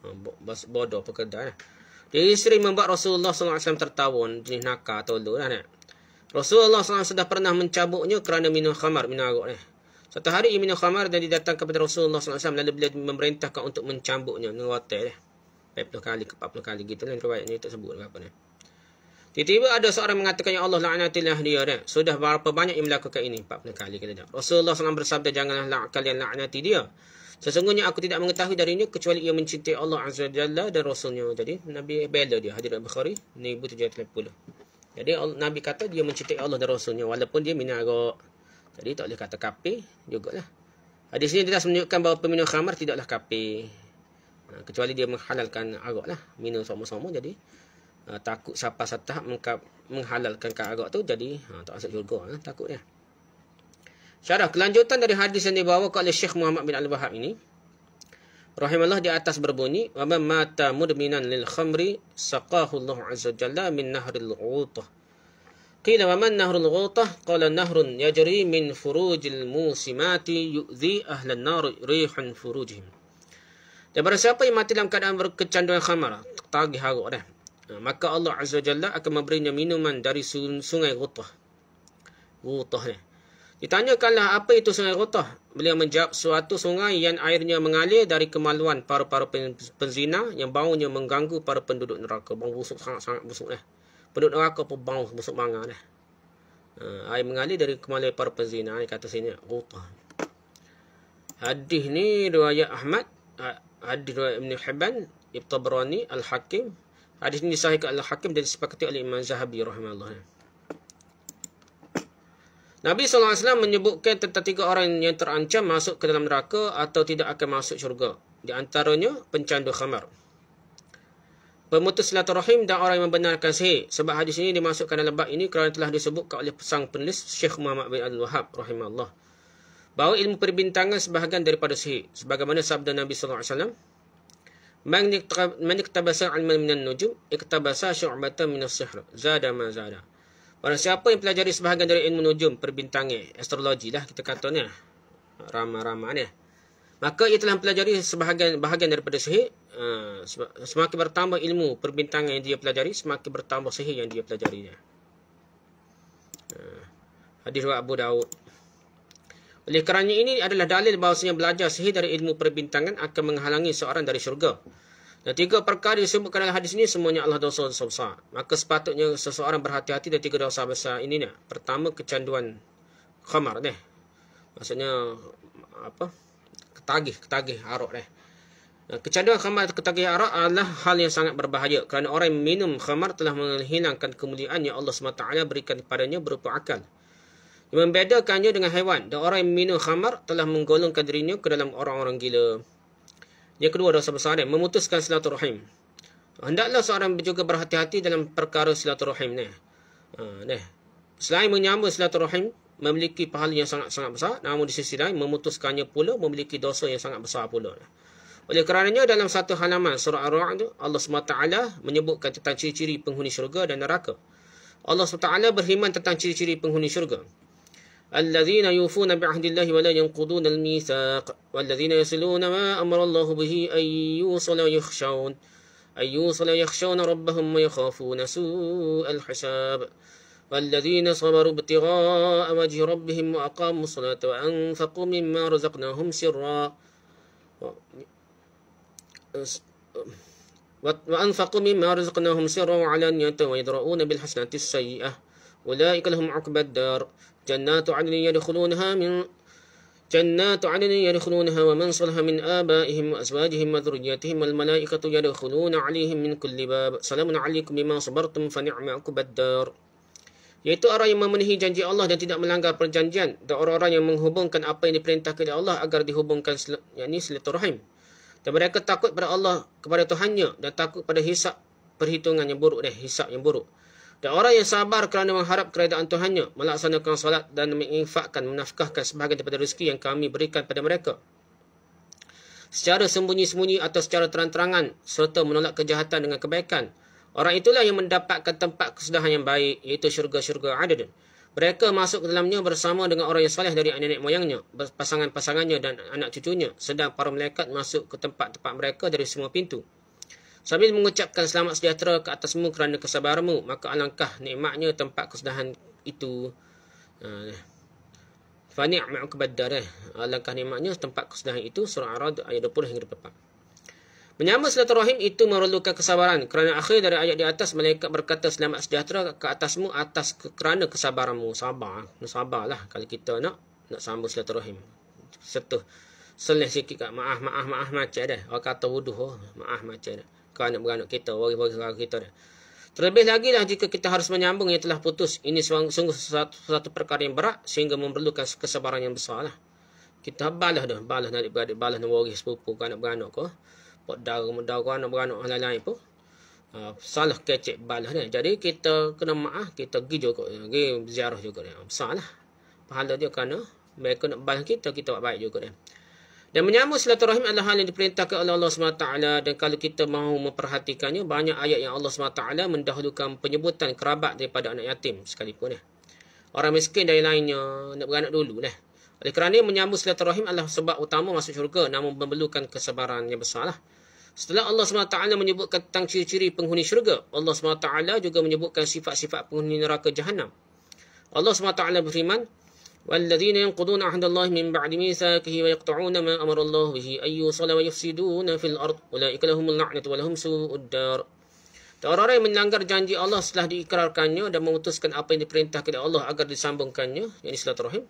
Hmm, bas bodoh pekerjaan. Eh. Dia isteri membuat Rasulullah SAW tertawun. Jenis nakar, tolu lah. Eh. Rasulullah SAW sudah pernah mencabuknya kerana minum khamar. Minum agak ni. Satu hari minum khamar dan didatang kepada Rasulullah SAW. Lalu beliau memerintahkan untuk mencabuknya. Ini wotel. Eh. 40 kali ke 40 kali gitu lah. Kan, Kewayat ni tak sebut lah apa ni. Tiba-tiba ada seorang mengatakan, Ya Allah la'natilah dia. Eh. Sudah berapa banyak yang melakukan ini? 40 kali ke tidak. Rasulullah SAW bersabda, Janganlah la kalian la'nati dia. Sesungguhnya aku tidak mengetahui darinya kecuali ia mencintai Allah Azza Jalla dan Rasulnya. Jadi Nabi bela dia hadir Al Bukhari 1780. Jadi Nabi kata dia mencintai Allah dan Rasulnya walaupun dia minum arak. Jadi tak boleh kata kafir jugalah. Hadis ini dia dah menunjukkan bahawa peminum khamar tidaklah kapi, ha, kecuali dia menghalalkan arak lah. Minum sama-sama jadi ha, takut siapa-siapa menghalalkan arak tu jadi ha, tak masuk syurga takutnya. Takut dia. Syarah kelanjutan dari hadis yang dibawa oleh Syekh Muhammad bin Al-Wahhab ini. Rahimallah di atas berbunyi, "Wa man mata mudminan lil khamri saqahu Allah azza jalla min nahril ghutah." Qila wa man nahrul ghutah? Qala nahrun yajri min furujil musimati yu'dhi ahli an-nar rihun furujihim. Dan barang siapa yang mati dalam keadaan berkecanduan khamar, tagi haruk dah. Maka Allah azza jalla akan memberinya minuman dari sungai ghutah. Ghutah ni. Ditanyakanlah apa itu sungai rotah. Beliau menjawab suatu sungai yang airnya mengalir dari kemaluan para-para penzina yang baunya mengganggu para penduduk neraka. Bau busuk sangat-sangat busuk lah. Penduduk neraka pun bau busuk banget lah. Ha, air mengalir dari kemaluan para penzina. Ini kata sini rotah. Hadis ni riwayat Ahmad. Ha, hadis riwayat Ibn Hibban. Ibn Tabrani. Al-Hakim. Hadis ini disahihkan Al-Hakim dan disepakati oleh Imam Zahabi. Rahmatullahi wabarakatuh. Nabi SAW menyebutkan tentang tiga orang yang terancam masuk ke dalam neraka atau tidak akan masuk syurga. Di antaranya, pencandu khamar. Pemutus silaturahim dan orang yang membenarkan sihir. Sebab hadis ini dimasukkan dalam bab ini kerana telah disebut oleh sang penulis Syekh Muhammad bin Al-Wahab rahimahullah. Bahawa ilmu perbintangan sebahagian daripada sihir. Sebagaimana sabda Nabi SAW. Man iktabasa ilman minan nujum, iktabasa syu'batan minas sihr. Zada ma zada. Orang siapa yang pelajari sebahagian dari ilmu nujum, perbintangi, astrologi lah kita katanya. Ramah-ramah ni. Lah. Lah. Maka ia telah pelajari sebahagian bahagian daripada sihir. Ah, semakin bertambah ilmu perbintangan yang dia pelajari, semakin bertambah sihir yang dia pelajarinya. Uh, hadis wa Abu Daud. Oleh kerana ini adalah dalil bahawa belajar sihir dari ilmu perbintangan akan menghalangi seorang dari syurga. Dan tiga perkara disebutkan dalam hadis ini semuanya Allah dosa dosa besar. Maka sepatutnya seseorang berhati-hati dari tiga dosa besar ini nih. Pertama kecanduan khamar nih. Maksudnya apa? Ketagih, ketagih arak nih. Kecanduan khamar atau ketagih arak adalah hal yang sangat berbahaya. Kerana orang yang minum khamar telah menghilangkan kemuliaan yang Allah SWT berikan kepadanya berupa akal. Membedakannya dengan haiwan. Dan orang yang minum khamar telah menggolongkan dirinya ke dalam orang-orang gila. Yang kedua dosa besar dia memutuskan silaturahim. Hendaklah seorang juga berhati-hati dalam perkara silaturahim ni. Ha, ni. Selain menyambung silaturahim memiliki pahala yang sangat-sangat besar, namun di sisi lain memutuskannya pula memiliki dosa yang sangat besar pula. Oleh kerananya dalam satu halaman surah Ar-Ra'd tu Allah SWT menyebutkan tentang ciri-ciri penghuni syurga dan neraka. Allah SWT berhiman tentang ciri-ciri penghuni syurga. الذين يوفون بعهد الله ولا ينقضون الميثاق والذين يصلون ما أمر الله به أن يوصل يخشون أن يوصل يخشون ربهم ويخافون سوء الحساب والذين صبروا ابتغاء وجه ربهم وأقاموا الصلاة وأنفقوا مما رزقناهم سرا وأنفقوا مما رزقناهم سرا وعلانية ويدرؤون بالحسنة السيئة أولئك لهم عقبى الدار جنات عدن يدخلونها من جنات عدن يدخلونها ومن صلح من آبائهم وأزواجهم وذريتهم الملائكة يدخلون عليهم من كل باب سلام عليكم بما صبرتم فنعم عقب الدار Iaitu orang yang memenuhi janji Allah dan tidak melanggar perjanjian dan orang-orang yang menghubungkan apa yang diperintahkan oleh Allah agar dihubungkan sel- yakni silaturahim. Dan mereka takut pada Allah kepada Tuhannya dan takut pada hisap perhitungan yang buruk deh, hisap yang buruk. Dan orang yang sabar kerana mengharap keredaan Tuhannya, melaksanakan salat dan menginfakkan, menafkahkan sebahagian daripada rezeki yang kami berikan kepada mereka. Secara sembunyi-sembunyi atau secara terang-terangan, serta menolak kejahatan dengan kebaikan. Orang itulah yang mendapatkan tempat kesudahan yang baik, iaitu syurga-syurga adad. Mereka masuk ke dalamnya bersama dengan orang yang salih dari nenek moyangnya, pasangan-pasangannya dan anak cucunya. Sedang para malaikat masuk ke tempat-tempat mereka dari semua pintu. Sambil mengucapkan selamat sejahtera ke atasmu kerana kesabaranmu, maka alangkah nikmatnya tempat kesudahan itu. Uh, Fani amal kebadar eh. Alangkah nikmatnya tempat kesudahan itu surah Arad ayat 20 hingga 24. Menyama silaturahim itu memerlukan kesabaran kerana akhir dari ayat di atas malaikat berkata selamat sejahtera ke atasmu atas ke- kerana kesabaranmu sabar sabarlah kalau kita nak nak sambut silaturahim setuh selih sikit kat maaf maaf maaf macam dah eh. orang kata wuduh oh. maaf macam dah ke anak-beranak kita, waris-waris negara kita ni. Terlebih lagi lah jika kita harus menyambung yang telah putus. Ini sungguh satu, satu perkara yang berat sehingga memerlukan kesabaran yang besar lah. Kita balas dah. Balas nak beradik, balas nak waris sepupu ke anak-beranak ke. Pak darah, darah ke anak-beranak dan lain-lain pun. Uh, salah kecek balas ni. Jadi kita kena maaf, kita pergi juga. Pergi ziarah juga ni. Besar lah. Pahala dia kerana mereka nak balas kita, kita buat baik juga ni. Dan menyambung silaturahim adalah hal yang diperintahkan oleh Allah SWT dan kalau kita mahu memperhatikannya, banyak ayat yang Allah SWT mendahulukan penyebutan kerabat daripada anak yatim sekalipun. Eh. Orang miskin dari lainnya, nak beranak dulu. Eh. Oleh kerana menyambung silaturahim adalah sebab utama masuk syurga namun memerlukan kesabaran yang besar. Lah. Setelah Allah SWT menyebutkan tentang ciri-ciri penghuni syurga, Allah SWT juga menyebutkan sifat-sifat penghuni neraka jahannam. Allah SWT berfirman, والذين ينقضون عهد الله من بعد ميثاقه ويقطعون ما أمر الله به أن يوصل ويفسدون في الأرض أولئك لهم اللعنة ولهم سوء الدار Orang-orang yang melanggar janji Allah setelah diikrarkannya dan memutuskan apa yang diperintahkan oleh Allah agar disambungkannya, yang ini rahim,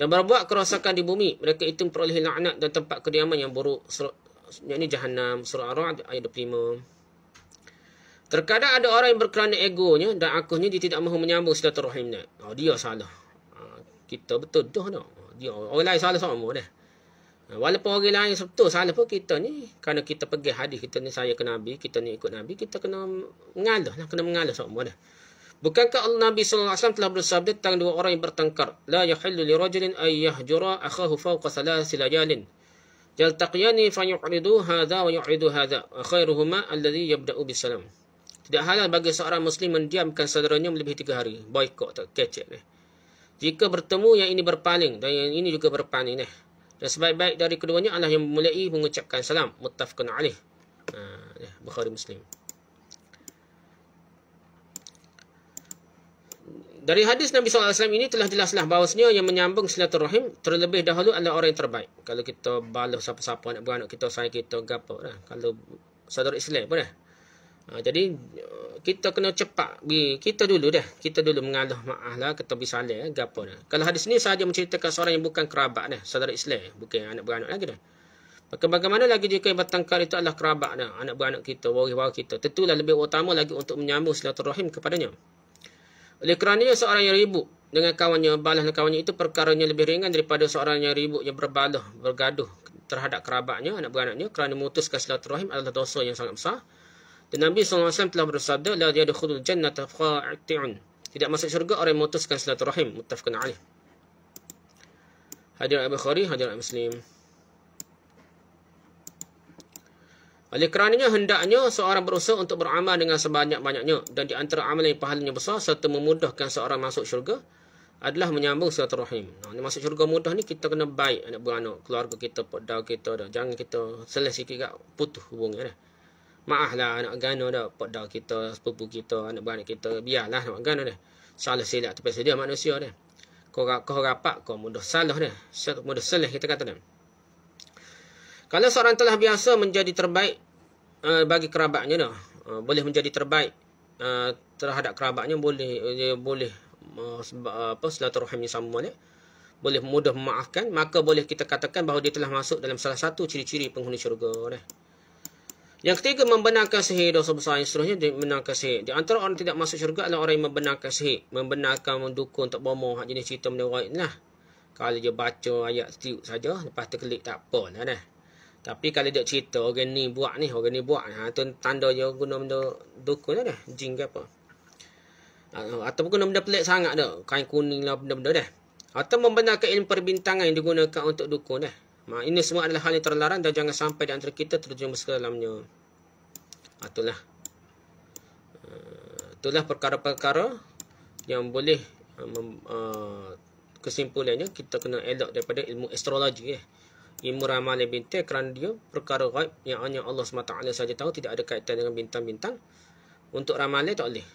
dan berbuat kerosakan di bumi, mereka itu memperoleh laknat dan tempat kediaman yang buruk. Surah, yang ini Jahannam, Surah Ar-Ra'd, ayat 25. Terkadang ada orang yang berkerana egonya dan akunya dia tidak mahu menyambung silaturahimnya. Oh, dia salah kita betul tu no. dia orang lain salah sama dah eh. ha, walaupun orang lain betul salah pun kita ni kerana kita pergi hadis kita ni saya ke nabi kita ni ikut nabi kita kena mengalah nak lah, kena mengalah sama dah eh. Bukankah Al Nabi sallallahu alaihi wasallam telah bersabda tentang dua orang yang bertengkar? La yahillu li rajulin ay yahjura akhahu fawqa thalathi layalin. Jaltaqiyani fa yu'ridu hadha wa yu'ridu hadha. Khairuhuma alladhi yabda'u bisalam. Tidak halal bagi seorang muslim mendiamkan saudaranya lebih tiga hari. Boikot tak kecek ni. Eh. Jika bertemu, yang ini berpaling dan yang ini juga berpaling. nah, Dan sebaik-baik dari keduanya adalah yang memulai mengucapkan salam. Muttafqun alih. Uh, ha, ya, Bukhari Muslim. Dari hadis Nabi SAW ini telah jelaslah bahawasanya yang menyambung silaturahim terlebih dahulu adalah orang yang terbaik. Kalau kita balas siapa-siapa anak-anak kita, saya kita, gapa. Lah. Kalau saudara Islam pun lah. Ha, jadi uh, kita kena cepat kita dulu dah. Kita dulu mengalah maaf lah kata bisale eh, gapo dah. Kalau hadis ni sahaja menceritakan seorang yang bukan kerabat dah, saudara Islam, bukan anak beranak lagi dah. Maka bagaimana lagi jika yang bertengkar itu adalah kerabat dah, anak beranak kita, waris-waris kita. Tentulah lebih utama lagi untuk menyambung silaturahim kepadanya. Oleh kerana seorang yang ribut dengan kawannya, balas dengan kawannya itu perkaranya lebih ringan daripada seorang yang ribut yang berbalah, bergaduh terhadap kerabatnya, anak beranaknya kerana memutuskan silaturahim adalah dosa yang sangat besar. Dan Nabi SAW telah bersabda, La dia dukhudul jannata fa'ati'un. Tidak masuk syurga orang yang memutuskan silaturahim. Muttafaqun alih. Hadirat Abu Khari, hadirat Muslim. Oleh kerana hendaknya seorang berusaha untuk beramal dengan sebanyak-banyaknya dan di antara amalan yang pahalanya besar serta memudahkan seorang masuk syurga adalah menyambung silaturahim. Nah, ni masuk syurga mudah ni kita kena baik anak beranak, keluarga kita, pedau kita dah. Jangan kita selesai sikit kat putus hubungan dah. Eh. Maaf lah anak gano dah pot kita, sepupu kita, anak beranak kita. Biarlah anak gano dah. Salah silap tepas dia manusia dah. Kau, kau rapat kau mudah salah dah. Mudah salah kita kata dah. Kalau seorang telah biasa menjadi terbaik uh, bagi kerabatnya dah. Uh, boleh menjadi terbaik uh, terhadap kerabatnya boleh uh, boleh uh, sebab, uh, apa selatu rahim sama ni. Boleh mudah memaafkan, maka boleh kita katakan bahawa dia telah masuk dalam salah satu ciri-ciri penghuni syurga dah. Yang ketiga membenarkan sihir dosa besar yang seterusnya membenarkan sihir. Di antara orang tidak masuk syurga adalah orang yang membenarkan sihir, membenarkan mendukung tak bomo hak jenis cerita benda orang lah. Kalau dia baca ayat tiup saja lepas klik tak apa lah dah. Tapi kalau dia cerita orang ni buat ni, orang ni buat ha tu tanda dia guna benda dukun lah dah, jin ke apa. Ha, Atau guna benda pelik sangat dah, kain kuning lah benda-benda dah. Atau membenarkan ilmu perbintangan yang digunakan untuk dukun dah. Ha, ini semua adalah hal yang terlarang dan jangan sampai di antara kita terjumpa bersekala dalamnya itulah uh, itulah perkara-perkara yang boleh uh, uh, kesimpulannya kita kena elak daripada ilmu astrologi ya ilmu ramalan bintang kerana dia perkara ghaib yang hanya Allah SWT saja tahu tidak ada kaitan dengan bintang-bintang untuk ramalan tak boleh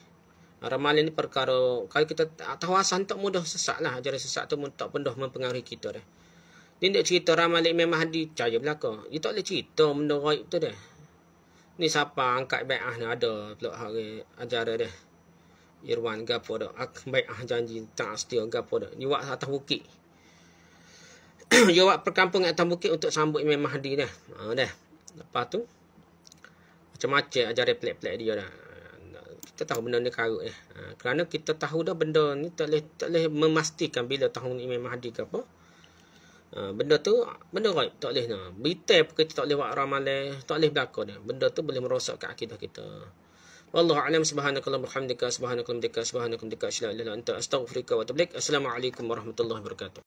ah, ramalan ni perkara kalau kita tak tahu asal tak mudah sesak lah ajaran sesak tu tak pernah mempengaruhi kita dah Ini nak cerita ramalan memang Mahdi cahaya belakang dia tak boleh cerita benda ghaib tu dah Ni siapa angkat bai'ah ni ada pelak hari ajaran dia. Irwan gapo dak? Ak bai'ah janji tak setia gapo dak? Ni buat atas bukit. Dia buat perkampung atas bukit untuk sambut Imam Mahdi dah. Ha dah. Lepas tu macam-macam ajaran pelik-pelik dia dah. Kita tahu benda ni karut ya. Ha, kerana kita tahu dah benda ni tak boleh, tak boleh memastikan bila tahun Imam Mahdi ke apa. Ah, benda tu benda gaib tak boleh nah berita kita tak boleh buat ramalan tak boleh berlaku dah benda tu boleh merosakkan akidah kita wallahu alam subhanakallah walhamdulillah subhanakallah walhamdulillah subhanakallah walhamdulillah la ilaha illa anta astaghfiruka wa atubu assalamualaikum warahmatullahi wabarakatuh